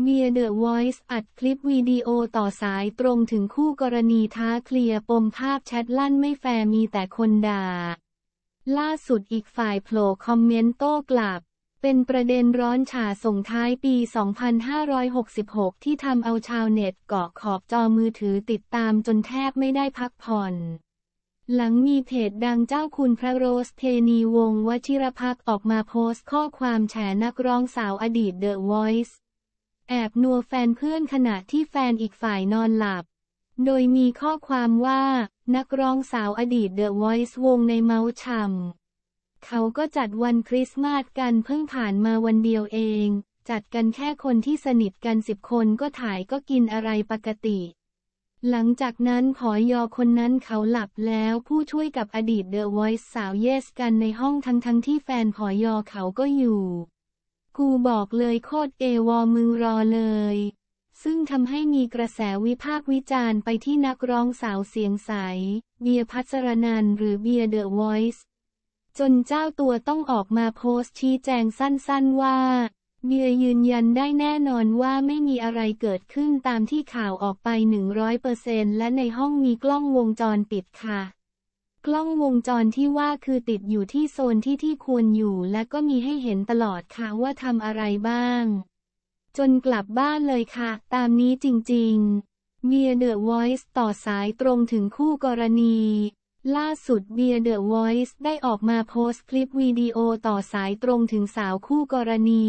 เมียเดอะไวส์อัดคลิปวิดีโอต่อสายตรงถึงคู่กรณีท้าเคลียร์ปมภาพแชทลั่นไม่แฟร์มีแต่คนด่า ล่าสุดอีกฝ่ายโผล่คอมเมนต์โต้กลับ เป็นประเด็นร้อนฉาส่งท้ายปี 2566 ที่ทำเอาชาวเน็ตเกาะขอบจอมือถือติดตามจนแทบไม่ได้พักผ่อน หลังมีเพจดังเจ้าคุณพระโรสเทนีวงวชิรพักออกมาโพสต์ข้อความแฉนักร้องสาวอดีตเดอะไวส์แอบนัวแฟนเพื่อนขณะที่แฟนอีกฝ่ายนอนหลับ โดยมีข้อความว่า นักร้องสาวอดีตเดอะวอยซ์วงในเมาชัมเขาก็จัดวันคริสต์มาสกันเพิ่งผ่านมาวันเดียวเอง จัดกันแค่คนที่สนิทกันสิบคนก็ถ่ายก็กินอะไรปกติ หลังจากนั้นผอยอคนนั้นเขาหลับแล้วผู้ช่วยกับอดีตเดอะวอยซ์สาวเยสกันในห้องทั้งทั้งที่แฟนผอยอเขาก็อยู่กูบอกเลยโคตรเอวอมึงรอเลย ซึ่งทำให้มีกระแสวิพากษ์วิจารณ์ไปที่นักร้องสาวเสียงใส เบียพัชรนันหรือเบียเดอะวอยซ์ จนเจ้าตัวต้องออกมาโพสต์ชี้แจงสั้นๆว่า เบียยืนยันได้แน่นอนว่าไม่มีอะไรเกิดขึ้นตามที่ข่าวออกไป 100%และในห้องมีกล้องวงจรปิดค่ะกล้องวงจรที่ว่าคือติดอยู่ที่โซนที่ที่ควรอยู่และก็มีให้เห็นตลอดค่ะว่าทำอะไรบ้าง จนกลับบ้านเลยค่ะ ตามนี้จริงๆเบียเดอะวอยซ์ต่อสายตรงถึงคู่กรณี ล่าสุดเบียเดอะวอยซ์ได้ออกมาโพสต์คลิปวิดีโอต่อสายตรงถึงสาวคู่กรณี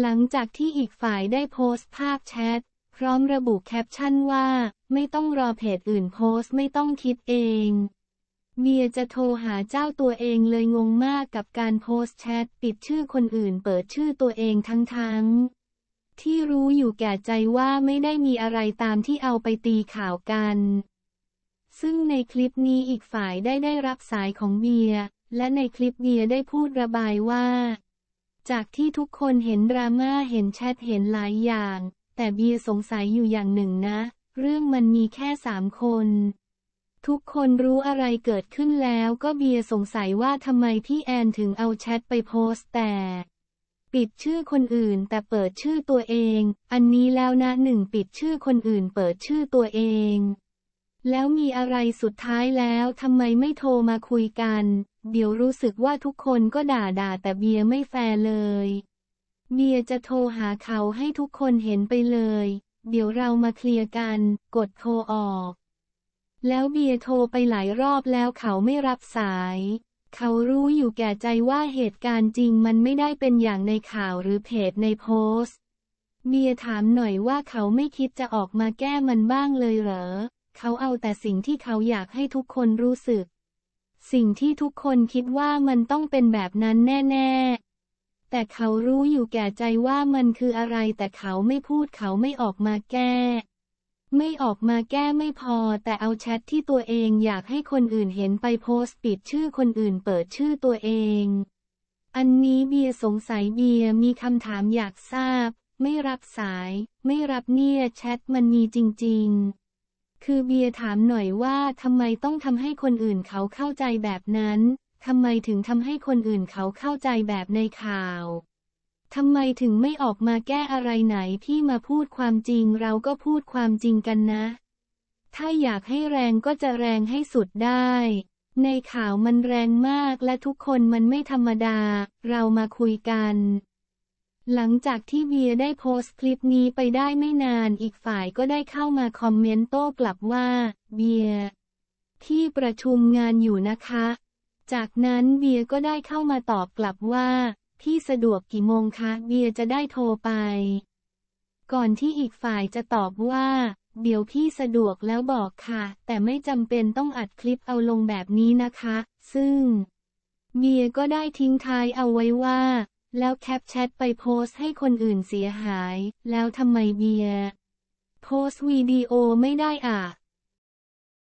หลังจากที่อีกฝ่ายได้โพสต์ภาพแชทพร้อมระบุแคปชั่นว่า ไม่ต้องรอเพจอื่น โพสต์ไม่ต้องคิดเองเมียจะโทรหาเจ้าตัวเองเลยงงมากกับการโพสต์แชทปิดชื่อคนอื่นเปิดชื่อตัวเองทั้งทั้งที่รู้อยู่แก่ใจว่าไม่ได้มีอะไรตามที่เอาไปตีข่าวกัน ซึ่งในคลิปนี้อีกฝ่ายได้ได้รับสายของเมียและในคลิปเมียได้พูดระบายว่า จากที่ทุกคนเห็นดราม่าเห็นแชทเห็นหลายอย่าง แต่เบียสงสัยอยู่อย่างหนึ่งนะ เรื่องมันมีแค่สามคนทุกคนรู้อะไรเกิดขึ้นแล้วก็เบียสงสัยว่าทำไมพี่แอนถึงเอาแชทไปโพสต์แต่ปิดชื่อคนอื่นแต่เปิดชื่อตัวเองอันนี้แล้วนะหนึ่งปิดชื่อคนอื่นเปิดชื่อตัวเอง แล้วมีอะไรสุดท้ายแล้วทำไมไม่โทรมาคุยกัน เดี๋ยวรู้สึกว่าทุกคนก็ด่าด่าแต่เบียไม่แฟร์เลย เบียจะโทรหาเขาให้ทุกคนเห็นไปเลย เดี๋ยวเรามาเคลียร์กัน กดโทรออกแล้วเบียโทรไปหลายรอบแล้วเขาไม่รับสาย เขารู้อยู่แก่ใจว่าเหตุการณ์จริงมันไม่ได้เป็นอย่างในข่าวหรือเพจในโพสต์เบียถามหน่อยว่าเขาไม่คิดจะออกมาแก้มันบ้างเลยเหรอ เขาเอาแต่สิ่งที่เขาอยากให้ทุกคนรู้สึก สิ่งที่ทุกคนคิดว่ามันต้องเป็นแบบนั้นแน่ๆ แต่เขารู้อยู่แก่ใจว่ามันคืออะไรแต่เขาไม่พูดเขาไม่ออกมาแก้ไม่ออกมาแก้ไม่พอแต่เอาแชทที่ตัวเองอยากให้คนอื่นเห็นไปโพสต์ปิดชื่อคนอื่นเปิดชื่อตัวเอง อันนี้เบียสงสัยเบียมีคำถามอยากทราบ ไม่รับสาย ไม่รับเนี่ยแชทมันมีจริงๆ คือเบียถามหน่อยว่าทำไมต้องทำให้คนอื่นเขาเข้าใจแบบนั้นทำไมถึงทำให้คนอื่นเขาเข้าใจแบบในข่าวทำไมถึงไม่ออกมาแก้อะไรไหนที่มาพูดความจริงเราก็พูดความจริงกันนะ ถ้าอยากให้แรงก็จะแรงให้สุดได้ ในข่าวมันแรงมากและทุกคนมันไม่ธรรมดา เรามาคุยกัน หลังจากที่เบียได้โพสต์คลิปนี้ไปได้ไม่นานอีกฝ่ายก็ได้เข้ามาคอมเมนต์โต้กลับว่า เบียที่ประชุมงานอยู่นะคะ จากนั้นเบียก็ได้เข้ามาตอบกลับว่าพี่สะดวกกี่โมงคะเบียจะได้โทรไป ก่อนที่อีกฝ่ายจะตอบว่า เดี๋ยวพี่สะดวกแล้วบอกค่ะ แต่ไม่จำเป็นต้องอัดคลิปเอาลงแบบนี้นะคะ ซึ่งเบียก็ได้ทิ้งท้ายเอาไว้ว่า แล้วแคปแชทไปโพสให้คนอื่นเสียหาย แล้วทำไมเบียโพสวีดีโอไม่ได้อ่ะ